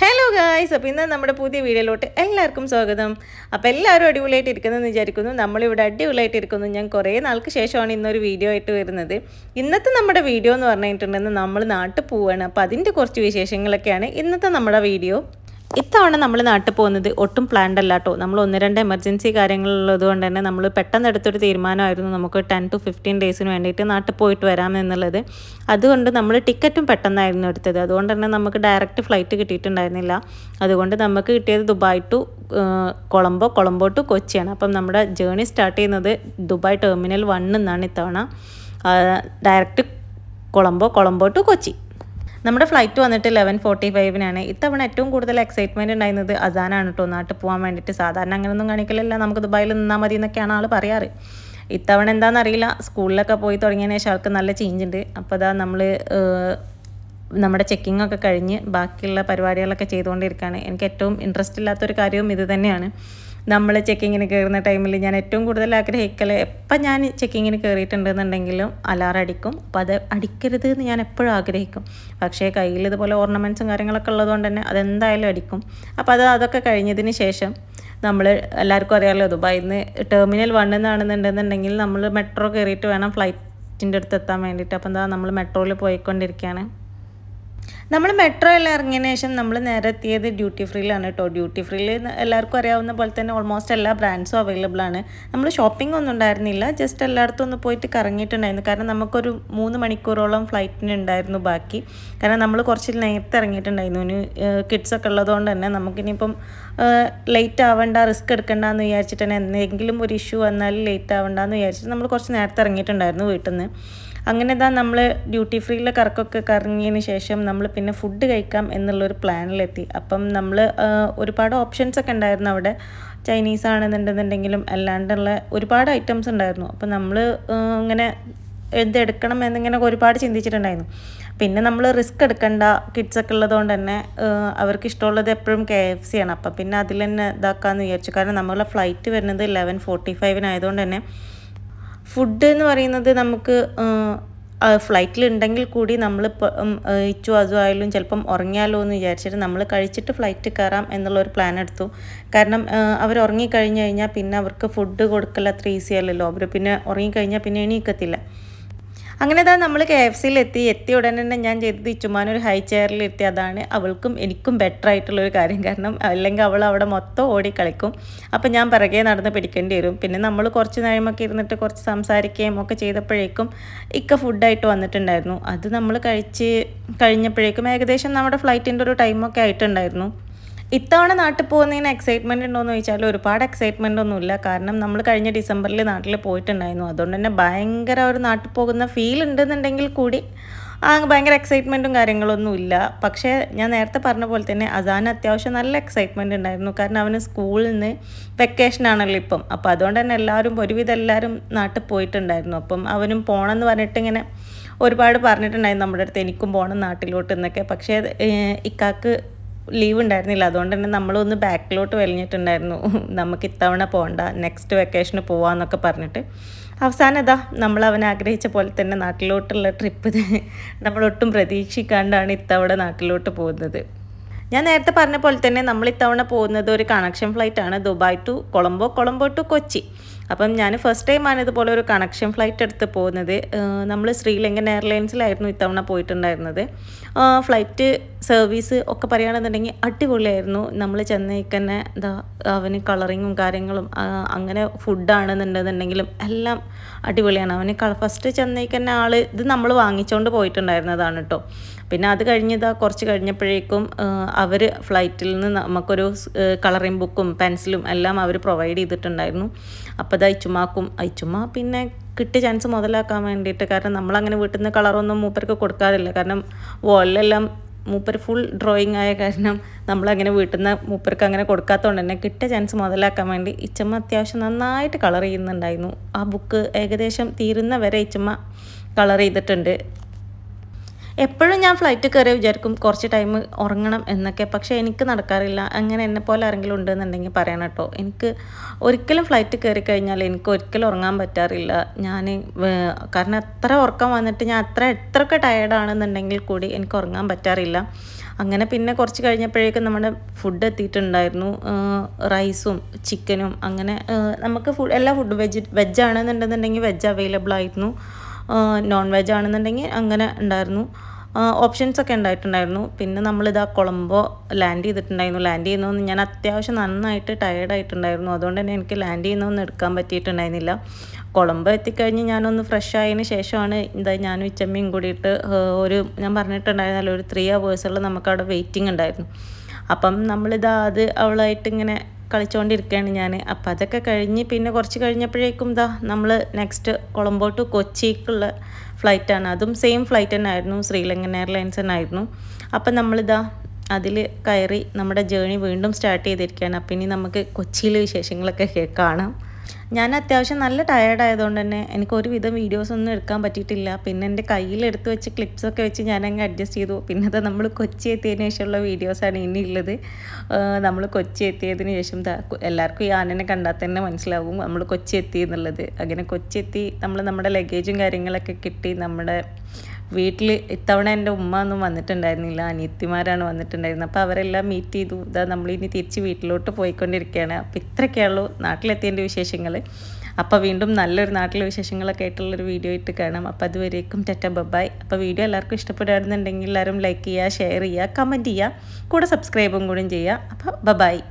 hello guys അപ്പോൾ ഇന്ന് നമ്മുടെ പുതിയ വീഡിയോയിലോട്ട് എല്ലാവർക്കും സ്വാഗതം അപ്പോൾ എല്ലാവരും അടിപൊളിയായിട്ട് ഇരിക്കുന്നതെന്ന് വിചാരിക്കുന്നു നമ്മളിവിടെ അടിപൊളിയായിട്ട് ഇരിക്കുന്നു ഞാൻ കുറേ നാൾക്ക് ശേഷമാണ് ഇന്നൊരു വീഡിയോ ആയിട്ട് വരുന്നത് ഇന്നത്തെ നമ്മുടെ വീഡിയോ എന്ന് പറഞ്ഞിട്ടുണ്ടെങ്കിൽ നമ്മൾ നാട്ടിൽ പോവുകയാണ് അപ്പോൾ അതിൻ്റെ കുറച്ച് വിശേഷങ്ങളൊക്കെയാണ് ഇന്നത്തെ നമ്മുടെ വീഡിയോ ഇത്തവണ നമ്മൾ നാട്ടിൽ പോകുന്നത് ഒട്ടും പ്ലാൻഡ് അല്ല കേട്ടോ നമ്മൾ ഒന്ന് രണ്ട് എമർജൻസി കാര്യങ്ങളുള്ളത് കൊണ്ട് തന്നെ നമ്മൾ പെട്ടെന്ന് എടുത്തൊരു തീരുമാനമായിരുന്നു നമുക്ക് ടെൻ ടു ഫിഫ്റ്റീൻ ഡേയ്സിന് വേണ്ടിയിട്ട് നാട്ടിൽ പോയിട്ട് വരാം എന്നുള്ളത് അതുകൊണ്ട് നമ്മൾ ടിക്കറ്റും പെട്ടെന്നായിരുന്നു എടുത്തത് അതുകൊണ്ട് തന്നെ നമുക്ക് ഡയറക്റ്റ് ഫ്ലൈറ്റ് കിട്ടിയിട്ടുണ്ടായിരുന്നില്ല അതുകൊണ്ട് നമുക്ക് കിട്ടിയത് ദുബായ് ടു കൊളംബോ കൊളംബോ ടു കൊച്ചിയാണ് അപ്പം നമ്മുടെ ജേണി സ്റ്റാർട്ട് ചെയ്യുന്നത് ദുബായ് ടെർമിനൽ വണ്ണിൽ ഇത്തവണ ഡയറക്റ്റ് കൊളംബോ കൊളംബോ ടു കൊച്ചി നമ്മുടെ ഫ്ലൈറ്റ് വന്നിട്ട് ലെവൻ ഫോർട്ടി ഫൈവിനാണ് ഇത്തവണ ഏറ്റവും കൂടുതൽ എക്സൈറ്റ്മെൻറ്റ് ഉണ്ടായിരുന്നത് അസാനാണ് കേട്ടോ നാട്ടിൽ പോകാൻ വേണ്ടിയിട്ട് സാധാരണ അങ്ങനെയൊന്നും കാണിക്കലില്ല നമുക്ക് ദുബായിൽ നിന്നാൽ മതി എന്നൊക്കെയാണ് ആൾ പറയാറ് ഇത്തവണ എന്താണെന്നറിയില്ല സ്കൂളിലൊക്കെ പോയി തുടങ്ങിയതിന് ശേഷം ആൾക്ക് നല്ല ചേഞ്ച് ഉണ്ട് അപ്പോൾ അതാ നമ്മൾ നമ്മുടെ ചെക്കിംഗ് ഒക്കെ കഴിഞ്ഞ് ബാക്കിയുള്ള പരിപാടികളൊക്കെ ചെയ്തുകൊണ്ടിരിക്കുകയാണ് എനിക്ക് ഏറ്റവും ഇൻട്രസ്റ്റ് ഇല്ലാത്തൊരു കാര്യവും ഇത് തന്നെയാണ് നമ്മൾ ചെക്കിങ്ങിന് കയറുന്ന ടൈമിൽ ഞാൻ ഏറ്റവും കൂടുതൽ ആഗ്രഹിക്കൽ എപ്പം ഞാൻ ചെക്കിങ്ങിന് കയറിയിട്ടുണ്ടെന്നുണ്ടെങ്കിലും അലാറ അടിക്കും അപ്പോൾ അത് അടിക്കരുത് എന്ന് ഞാൻ എപ്പോഴും ആഗ്രഹിക്കും പക്ഷേ കയ്യിൽ ഇതുപോലെ ഓർണമെൻറ്റ്സും കാര്യങ്ങളൊക്കെ ഉള്ളതുകൊണ്ട് തന്നെ അതെന്തായാലും അടിക്കും അപ്പോൾ അത് അതൊക്കെ കഴിഞ്ഞതിന് ശേഷം നമ്മൾ എല്ലാവർക്കും അറിയാമല്ലോ ദുബായിൽ നിന്ന് ടെർമിനൽ വണ്ണിൽ നിന്നാണെന്നുണ്ടെന്നുണ്ടെങ്കിൽ നമ്മൾ മെട്രോ കയറിയിട്ട് വേണം ഫ്ലൈറ്റിൻ്റെ അടുത്ത് എത്താൻ വേണ്ടിയിട്ട് അപ്പം എന്താ നമ്മൾ മെട്രോയിൽ പോയിക്കൊണ്ടിരിക്കുകയാണ് നമ്മൾ മെട്രോ എല്ലാം ഇറങ്ങിയതിന് ശേഷം നമ്മൾ നേരെ എത്തിയത് ഡ്യൂട്ടി ഫ്രീയിലാണ് കേട്ടോ ഡ്യൂട്ടി ഫ്രീയിൽ എല്ലാവർക്കും അറിയാവുന്ന പോലെ തന്നെ ഓൾമോസ്റ്റ് എല്ലാ ബ്രാൻഡ്സും അവൈലബിൾ ആണ് നമ്മൾ ഷോപ്പിംഗ് ഒന്നും ഉണ്ടായിരുന്നില്ല ജസ്റ്റ് എല്ലായിടത്തും ഒന്ന് പോയിട്ട് കറങ്ങിയിട്ടുണ്ടായിരുന്നു കാരണം നമുക്കൊരു മൂന്ന് മണിക്കൂറോളം ഫ്ലൈറ്റിന് ഉണ്ടായിരുന്നു ബാക്കി കാരണം നമ്മൾ കുറച്ച് നേരത്തെ ഇറങ്ങിയിട്ടുണ്ടായിരുന്നു ഇനി കിഡ്സൊക്കെ ഉള്ളതുകൊണ്ട് തന്നെ നമുക്കിനിയിപ്പം ലേറ്റ് ആവണ്ട റിസ്ക് എടുക്കണ്ടെന്ന് വിചാരിച്ചിട്ട് തന്നെ എന്തെങ്കിലും ഒരു ഇഷ്യൂ വന്നാൽ ലേറ്റ് എന്ന് വിചാരിച്ചിട്ട് നമ്മൾ കുറച്ച് നേരത്തെ ഇറങ്ങിയിട്ടുണ്ടായിരുന്നു വീട്ടിൽ നിന്ന് അങ്ങനെ ഇതാ നമ്മൾ ഡ്യൂട്ടി ഫ്രീയിലെ കറക്കൊക്കെ കറങ്ങിയതിന് ശേഷം നമ്മൾ പിന്നെ ഫുഡ് കഴിക്കാം എന്നുള്ളൊരു പ്ലാനിലെത്തി അപ്പം നമ്മൾ ഒരുപാട് ഓപ്ഷൻസ് ഒക്കെ ഉണ്ടായിരുന്നു അവിടെ ചൈനീസ് ആണെന്നുണ്ടെന്നുണ്ടെങ്കിലും അല്ലാണ്ടുള്ള ഒരുപാട് ഐറ്റംസ് ഉണ്ടായിരുന്നു അപ്പം നമ്മൾ ഇങ്ങനെ എന്തെടുക്കണം എന്നിങ്ങനെ ഒരുപാട് ചിന്തിച്ചിട്ടുണ്ടായിരുന്നു പിന്നെ നമ്മൾ റിസ്ക് എടുക്കണ്ട ഒക്കെ ഉള്ളതുകൊണ്ട് തന്നെ അവർക്ക് ഇഷ്ടമുള്ളത് എപ്പോഴും കെ എഫ് സി ആണ് അപ്പം പിന്നെ അതിൽ തന്നെ ഇതാക്കാമെന്ന് വിചാരിച്ചു കാരണം നമ്മളെ ഫ്ലൈറ്റ് വരുന്നത് ഇലവൻ ഫോർട്ടി ഫൈവിനായതുകൊണ്ട് തന്നെ ഫുഡ് എന്ന് പറയുന്നത് നമുക്ക് ഫ്ലൈറ്റിൽ ഉണ്ടെങ്കിൽ കൂടി നമ്മൾ ഇച്ചു അതും ആയാലും ചിലപ്പം ഉറങ്ങിയാലോ എന്ന് വിചാരിച്ചിട്ട് നമ്മൾ കഴിച്ചിട്ട് ഫ്ലൈറ്റ് കയറാം എന്നുള്ള ഒരു പ്ലാൻ എടുത്തു കാരണം അവർ ഉറങ്ങിക്കഴിഞ്ഞ് കഴിഞ്ഞാൽ പിന്നെ അവർക്ക് ഫുഡ് കൊടുക്കൽ അത്ര ഈസി അല്ലല്ലോ അവർ പിന്നെ ഉറങ്ങിക്കഴിഞ്ഞാൽ പിന്നെ എണീക്കത്തില്ല അങ്ങനെ അതാ നമ്മൾ കെ എഫ് എത്തി എത്തിയ ഉടനെ തന്നെ ഞാൻ ചെയ്തത് ഇച്ചുമാൻ ഒരു ഹൈ ചെയറിൽ എത്തി അതാണ് അവൾക്കും എനിക്കും ബെറ്റർ ആയിട്ടുള്ളൊരു കാര്യം കാരണം അല്ലെങ്കിൽ അവൾ അവിടെ മൊത്തം ഓടി കളിക്കും അപ്പം ഞാൻ പിറകെ നടന്ന് പിടിക്കേണ്ടി വരും പിന്നെ നമ്മൾ കുറച്ച് നേരമൊക്കെ ഇരുന്നിട്ട് കുറച്ച് സംസാരിക്കുകയും ഒക്കെ ചെയ്തപ്പോഴേക്കും ഇക്ക ഫുഡായിട്ട് വന്നിട്ടുണ്ടായിരുന്നു അത് നമ്മൾ കഴിച്ച് കഴിഞ്ഞപ്പോഴേക്കും ഏകദേശം നമ്മുടെ ഫ്ലൈറ്റിൻ്റെ ഒരു ടൈമൊക്കെ ആയിട്ടുണ്ടായിരുന്നു ഇത്തവണ നാട്ടിൽ പോകുന്നതിന് എക്സൈറ്റ്മെൻ്റ് ഉണ്ടോയെന്ന് ചോദിച്ചാൽ ഒരുപാട് എക്സൈറ്റ്മെൻ്റ് ഒന്നുമില്ല കാരണം നമ്മൾ കഴിഞ്ഞ ഡിസംബറിൽ നാട്ടിൽ പോയിട്ടുണ്ടായിരുന്നു അതുകൊണ്ട് തന്നെ ഭയങ്കര ഒരു നാട്ടിൽ പോകുന്ന ഫീൽ ഉണ്ടെന്നുണ്ടെങ്കിൽ കൂടി ഭയങ്കര എക്സൈറ്റ്മെൻറ്റും കാര്യങ്ങളൊന്നും ഇല്ല പക്ഷേ ഞാൻ നേരത്തെ പറഞ്ഞ പോലെ തന്നെ അസാൻ അത്യാവശ്യം നല്ല എക്സൈറ്റ്മെൻ്റ് ഉണ്ടായിരുന്നു കാരണം അവന് സ്കൂളിൽ നിന്ന് വെക്കേഷനാണല്ലോ ഇപ്പം അപ്പോൾ അതുകൊണ്ട് തന്നെ എല്ലാവരും ഒരുവിധം എല്ലാവരും നാട്ടിൽ പോയിട്ടുണ്ടായിരുന്നു അപ്പം അവനും പോകണമെന്ന് പറഞ്ഞിട്ട് ഇങ്ങനെ ഒരുപാട് പറഞ്ഞിട്ടുണ്ടായിരുന്നു നമ്മുടെ അടുത്ത് എനിക്കും പോകണം നാട്ടിലോട്ട് എന്നൊക്കെ പക്ഷേ ഇക്കാക്ക് ലീവ് ഉണ്ടായിരുന്നില്ല അതുകൊണ്ട് തന്നെ നമ്മളൊന്ന് ബാക്കിലോട്ട് വലിഞ്ഞിട്ടുണ്ടായിരുന്നു നമുക്ക് ഇത്തവണ പോകണ്ട നെക്സ്റ്റ് വെക്കേഷന് പോവാന്നൊക്കെ പറഞ്ഞിട്ട് അവസാനം ഇതാ നമ്മൾ അവൻ ആഗ്രഹിച്ച പോലെ തന്നെ നാട്ടിലോട്ടുള്ള ട്രിപ്പ് നമ്മളൊട്ടും പ്രതീക്ഷിക്കാണ്ടാണ് ഇത്തവണ നാട്ടിലോട്ട് പോകുന്നത് ഞാൻ നേരത്തെ പറഞ്ഞ പോലെ തന്നെ നമ്മൾ ഇത്തവണ പോകുന്നത് ഒരു കണക്ഷൻ ഫ്ലൈറ്റ് ആണ് ദുബായ് ടു കൊളംബോ കൊളംബോ ടു കൊച്ചി അപ്പം ഞാൻ ഫസ്റ്റ് ടൈമാണ് ഇതുപോലെ ഒരു കണക്ഷൻ ഫ്ലൈറ്റ് എടുത്ത് പോകുന്നത് നമ്മൾ ശ്രീലങ്കൻ എയർലൈൻസിലായിരുന്നു ഇത്തവണ പോയിട്ടുണ്ടായിരുന്നത് ഫ്ലൈറ്റ് സർവീസ് ഒക്കെ പറയുകയാണെന്നുണ്ടെങ്കിൽ അടിപൊളിയായിരുന്നു നമ്മൾ ചെന്നൈക്ക് തന്നെ എന്താ അവന് കളറിങ്ങും കാര്യങ്ങളും അങ്ങനെ ഫുഡാണെന്നുണ്ടെന്നുണ്ടെങ്കിലും എല്ലാം അടിപൊളിയാണ് അവന് ഫസ്റ്റ് ചെന്നൈക്ക് തന്നെ ആൾ ഇത് നമ്മൾ വാങ്ങിച്ചുകൊണ്ട് പോയിട്ടുണ്ടായിരുന്നതാണ് കേട്ടോ പിന്നെ അത് കഴിഞ്ഞതാ കുറച്ച് കഴിഞ്ഞപ്പോഴേക്കും അവർ ഫ്ലൈറ്റിൽ നിന്ന് നമുക്കൊരു കളറിംഗ് ബുക്കും പെൻസിലും എല്ലാം അവർ പ്രൊവൈഡ് ചെയ്തിട്ടുണ്ടായിരുന്നു അപ്പോൾ അത് അയച്ചുമാക്കും അയച്ചുമ്മ പിന്നെ കിട്ടിയ ചാൻസ് മുതലാക്കാൻ വേണ്ടിയിട്ട് കാരണം നമ്മളങ്ങനെ വീട്ടിൽ നിന്ന് കളറൊന്നും മൂപ്പർക്ക് കൊടുക്കാറില്ല കാരണം വോളിലെല്ലാം മൂപ്പർ ഫുൾ ഡ്രോയിങ് ആയ കാരണം നമ്മളങ്ങനെ വീട്ടിൽ നിന്ന് മൂപ്പർക്ക് അങ്ങനെ കൊടുക്കാത്തതുകൊണ്ട് തന്നെ കിട്ടിയ ചാൻസ് മുതലാക്കാൻ വേണ്ടി ഇച്ചമ്മ അത്യാവശ്യം നന്നായിട്ട് കളർ ചെയ്യുന്നുണ്ടായിരുന്നു ആ ബുക്ക് ഏകദേശം തീരുന്ന വരെ ഇച്ചമ്മ കളർ ചെയ്തിട്ടുണ്ട് എപ്പോഴും ഞാൻ ഫ്ലൈറ്റ് കയറി വിചാരിക്കും കുറച്ച് ടൈം ഉറങ്ങണം എന്നൊക്കെ പക്ഷേ എനിക്ക് നടക്കാറില്ല അങ്ങനെ എന്നെ പോലെ ആരെങ്കിലും ഉണ്ടെന്നുണ്ടെങ്കിൽ പറയണം കേട്ടോ എനിക്ക് ഒരിക്കലും ഫ്ലൈറ്റ് കയറി കഴിഞ്ഞാൽ എനിക്ക് ഒരിക്കലും ഉറങ്ങാൻ പറ്റാറില്ല ഞാൻ കാരണം എത്ര ഉറക്കം വന്നിട്ട് ഞാൻ അത്ര എത്രയൊക്കെ ടയേർഡാണെന്നുണ്ടെങ്കിൽ കൂടി എനിക്ക് ഉറങ്ങാൻ പറ്റാറില്ല അങ്ങനെ പിന്നെ കുറച്ച് കഴിഞ്ഞപ്പോഴേക്കും നമ്മുടെ ഫുഡ് എത്തിയിട്ടുണ്ടായിരുന്നു റൈസും ചിക്കനും അങ്ങനെ നമുക്ക് ഫുഡ് എല്ലാ ഫുഡും വെജ് വെജ് ആണെന്നുണ്ടെന്നുണ്ടെങ്കിൽ വെജ് അവൈലബിൾ ആയിരുന്നു നോൺ വെജ് ആണെന്നുണ്ടെങ്കിൽ അങ്ങനെ ഉണ്ടായിരുന്നു ഓപ്ഷൻസ് ഒക്കെ ഉണ്ടായിട്ടുണ്ടായിരുന്നു പിന്നെ ആ കൊളംബോ ലാൻഡ് ചെയ്തിട്ടുണ്ടായിരുന്നു ലാൻഡ് ചെയ്യുന്നതെന്ന് ഞാൻ അത്യാവശ്യം നന്നായിട്ട് ടയർഡായിട്ടുണ്ടായിരുന്നു അതുകൊണ്ട് തന്നെ എനിക്ക് ലാൻഡ് ചെയ്യുന്നതൊന്നും എടുക്കാൻ പറ്റിയിട്ടുണ്ടായിരുന്നില്ല കൊളംബോ എത്തിക്കഴിഞ്ഞ് ഞാനൊന്ന് ഫ്രഷ് ആയതിന് ശേഷമാണ് എന്താ ഞാൻ ഉച്ചമ്മയും കൂടിയിട്ട് ഒരു ഞാൻ പറഞ്ഞിട്ടുണ്ടായിരുന്നല്ലോ ഒരു ത്രീ അവേഴ്സുള്ള നമുക്കവിടെ വെയിറ്റിംഗ് ഉണ്ടായിരുന്നു അപ്പം നമ്മളിതാ അത് അവളായിട്ട് ഇങ്ങനെ കളിച്ചുകൊണ്ടിരിക്കുകയാണ് ഞാൻ അപ്പോൾ അതൊക്കെ കഴിഞ്ഞ് പിന്നെ കുറച്ച് കഴിഞ്ഞപ്പോഴേക്കും ദാ നമ്മൾ നെക്സ്റ്റ് കൊളംബോ ടു കൊച്ചിക്കുള്ള ഫ്ലൈറ്റാണ് അതും സെയിം ഫ്ലൈറ്റ് തന്നെ ആയിരുന്നു ശ്രീലങ്കൻ എയർലൈൻസ് തന്നെ ആയിരുന്നു അപ്പം നമ്മളിതാ അതിൽ കയറി നമ്മുടെ ജേണി വീണ്ടും സ്റ്റാർട്ട് ചെയ്തിരിക്കുകയാണ് അപ്പം ഇനി നമുക്ക് കൊച്ചിയിലെ വിശേഷങ്ങളൊക്കെ കാണാം ഞാൻ അത്യാവശ്യം നല്ല ടയേർഡ് ആയതുകൊണ്ട് തന്നെ എനിക്ക് ഒരുവിധം വീഡിയോസ് ഒന്നും എടുക്കാൻ പറ്റിയിട്ടില്ല പിന്നെ എൻ്റെ കയ്യിൽ എടുത്ത് വെച്ച് ക്ലിപ്സൊക്കെ വെച്ച് ഞാനങ്ങ് അഡ്ജസ്റ്റ് ചെയ്തു പിന്നെ അത് നമ്മൾ കൊച്ചി എത്തിയതിന് ശേഷമുള്ള വീഡിയോസാണ് ഇനി ഉള്ളത് നമ്മൾ കൊച്ചി എത്തിയതിന് ശേഷം എല്ലാവർക്കും ഈ ആനനെ കണ്ടാൽ തന്നെ മനസ്സിലാവും നമ്മൾ കൊച്ചി എത്തി എന്നുള്ളത് അങ്ങനെ കൊച്ചി എത്തി നമ്മൾ നമ്മുടെ ലഗേജും കാര്യങ്ങളൊക്കെ കിട്ടി നമ്മുടെ വീട്ടിൽ ഇത്തവണ എൻ്റെ ഉമ്മ ഒന്നും വന്നിട്ടുണ്ടായിരുന്നില്ല അനിയത്തിമാരാണ് വന്നിട്ടുണ്ടായിരുന്നത് അപ്പോൾ അവരെല്ലാം മീറ്റ് ചെയ്തു ഇതാ നമ്മളിനി തിരിച്ച് വീട്ടിലോട്ട് പോയിക്കൊണ്ടിരിക്കുകയാണ് അപ്പോൾ ഇത്രയൊക്കെയുള്ളൂ നാട്ടിലെത്തിയതിൻ്റെ വിശേഷങ്ങൾ അപ്പോൾ വീണ്ടും നല്ലൊരു നാട്ടിലെ വിശേഷങ്ങളൊക്കെ ആയിട്ടുള്ളൊരു വീഡിയോ ഇട്ട് കാണാം അപ്പോൾ അതുവരേക്കും ടറ്റ ബബായ് അപ്പോൾ വീഡിയോ എല്ലാവർക്കും ഇഷ്ടപ്പെടുകയാണെന്നുണ്ടെങ്കിൽ എല്ലാവരും ലൈക്ക് ചെയ്യുക ഷെയർ ചെയ്യുക കമൻറ്റ് ചെയ്യുക കൂടെ സബ്സ്ക്രൈബും കൂടെയും ചെയ്യുക അപ്പോൾ ബബായ്